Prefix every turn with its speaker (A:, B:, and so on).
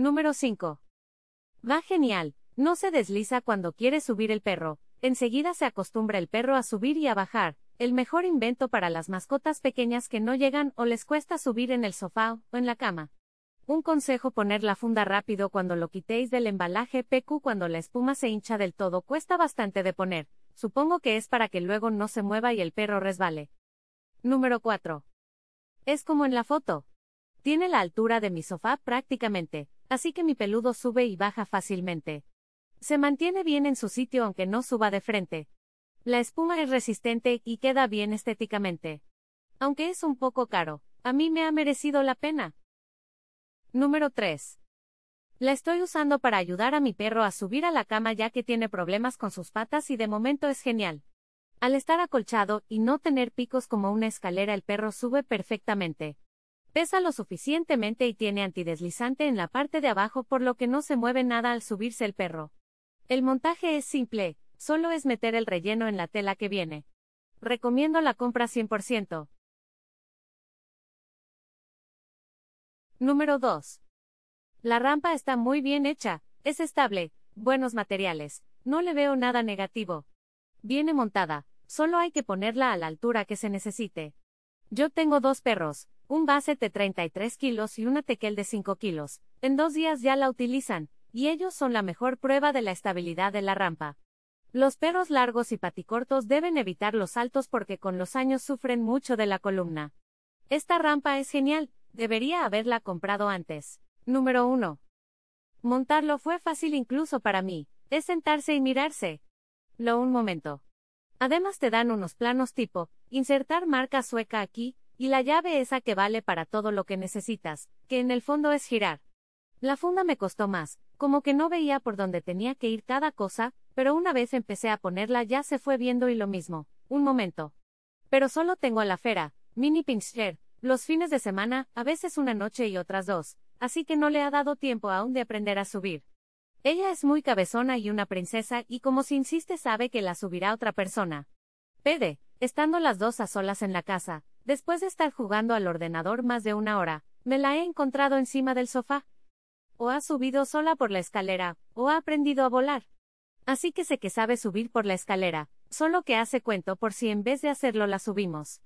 A: Número 5. Va genial, no se desliza cuando quiere subir el perro, enseguida se acostumbra el perro a subir y a bajar, el mejor invento para las mascotas pequeñas que no llegan o les cuesta subir en el sofá o en la cama. Un consejo poner la funda rápido cuando lo quitéis del embalaje PQ cuando la espuma se hincha del todo cuesta bastante de poner, supongo que es para que luego no se mueva y el perro resbale. Número 4. Es como en la foto. Tiene la altura de mi sofá prácticamente, así que mi peludo sube y baja fácilmente. Se mantiene bien en su sitio aunque no suba de frente. La espuma es resistente y queda bien estéticamente. Aunque es un poco caro, a mí me ha merecido la pena. Número 3. La estoy usando para ayudar a mi perro a subir a la cama ya que tiene problemas con sus patas y de momento es genial. Al estar acolchado y no tener picos como una escalera el perro sube perfectamente. Pesa lo suficientemente y tiene antideslizante en la parte de abajo por lo que no se mueve nada al subirse el perro. El montaje es simple, solo es meter el relleno en la tela que viene. Recomiendo la compra 100%. Número 2. La rampa está muy bien hecha, es estable, buenos materiales, no le veo nada negativo. Viene montada, solo hay que ponerla a la altura que se necesite. Yo tengo dos perros, un base de 33 kilos y una tequel de 5 kilos, en dos días ya la utilizan, y ellos son la mejor prueba de la estabilidad de la rampa. Los perros largos y paticortos deben evitar los saltos porque con los años sufren mucho de la columna. Esta rampa es genial, debería haberla comprado antes. Número 1. Montarlo fue fácil incluso para mí, es sentarse y mirarse. Lo un momento. Además te dan unos planos tipo, insertar marca sueca aquí, y la llave esa que vale para todo lo que necesitas, que en el fondo es girar. La funda me costó más, como que no veía por dónde tenía que ir cada cosa, pero una vez empecé a ponerla ya se fue viendo y lo mismo, un momento. Pero solo tengo a la fera, mini pincher, los fines de semana, a veces una noche y otras dos, así que no le ha dado tiempo aún de aprender a subir. Ella es muy cabezona y una princesa y como si insiste sabe que la subirá otra persona. Pede, estando las dos a solas en la casa, Después de estar jugando al ordenador más de una hora, me la he encontrado encima del sofá. O ha subido sola por la escalera, o ha aprendido a volar. Así que sé que sabe subir por la escalera, solo que hace cuento por si en vez de hacerlo la subimos.